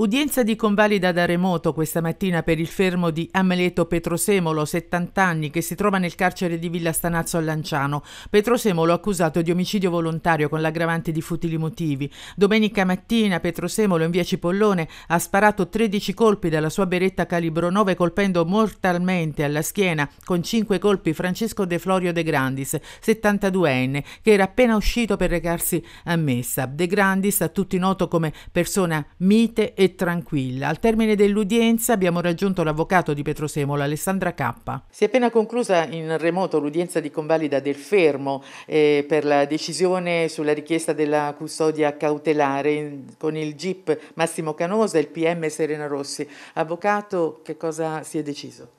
Udienza di convalida da remoto questa mattina per il fermo di Amleto Petrosemolo, 70 anni, che si trova nel carcere di Villa Stanazzo a Lanciano. Petrosemolo accusato di omicidio volontario con l'aggravante di futili motivi. Domenica mattina Petrosemolo in via Cipollone ha sparato 13 colpi dalla sua beretta calibro 9 colpendo mortalmente alla schiena con 5 colpi Francesco De Florio De Grandis, 72enne, che era appena uscito per recarsi a messa. De Grandis, a tutti noto come persona mite e tranquilla. Al termine dell'udienza abbiamo raggiunto l'avvocato di Semola, Alessandra Cappa. Si è appena conclusa in remoto l'udienza di convalida del fermo eh, per la decisione sulla richiesta della custodia cautelare con il GIP Massimo Canosa e il PM Serena Rossi. Avvocato, che cosa si è deciso?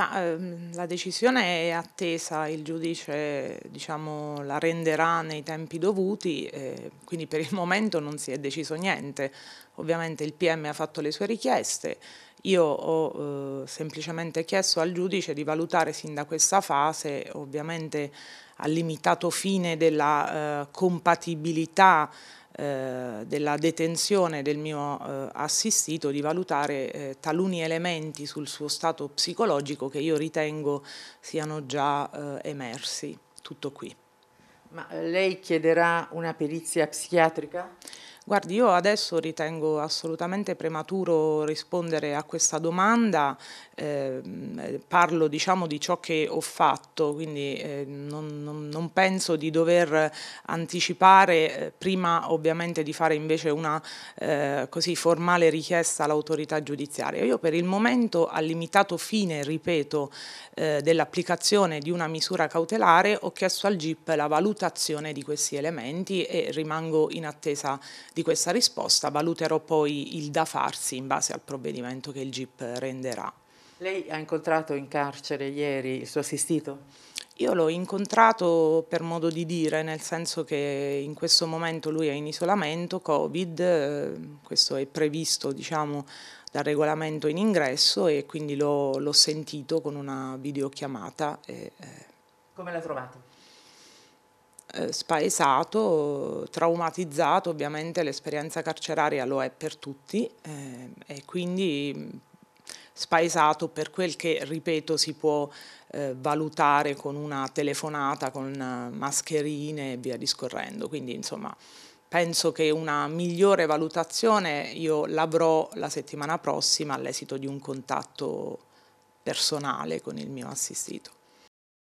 Ma ehm, la decisione è attesa, il giudice diciamo, la renderà nei tempi dovuti, eh, quindi per il momento non si è deciso niente. Ovviamente il PM ha fatto le sue richieste, io ho eh, semplicemente chiesto al giudice di valutare sin da questa fase, ovviamente al limitato fine della eh, compatibilità eh, della detenzione del mio eh, assistito di valutare eh, taluni elementi sul suo stato psicologico che io ritengo siano già eh, emersi. Tutto qui. Ma eh, lei chiederà una perizia psichiatrica? Guardi, io adesso ritengo assolutamente prematuro rispondere a questa domanda, eh, parlo diciamo di ciò che ho fatto fatto, quindi eh, non, non, non, penso di dover anticipare eh, prima ovviamente di fare invece una eh, così formale richiesta all'autorità giudiziaria. Io per il momento al limitato fine, ripeto, eh, dell'applicazione di una misura cautelare ho chiesto al GIP la valutazione di questi elementi e rimango in attesa di questa risposta, valuterò poi il da farsi in base al provvedimento che il GIP renderà. Lei ha incontrato in carcere ieri il suo assistito? Io l'ho incontrato per modo di dire, nel senso che in questo momento lui è in isolamento Covid, eh, questo è previsto diciamo, dal regolamento in ingresso e quindi l'ho, sentito con una videochiamata. E, eh, Come l'ha trovato? Eh, spaesato, traumatizzato, ovviamente l'esperienza carceraria lo è per tutti e quindi spaesato per quel che, ripeto, si può eh, valutare con una telefonata, con eh, mascherine e via discorrendo. Quindi, insomma, penso che una migliore valutazione io l'avrò la settimana prossima all'esito di un contatto personale con il mio assistito.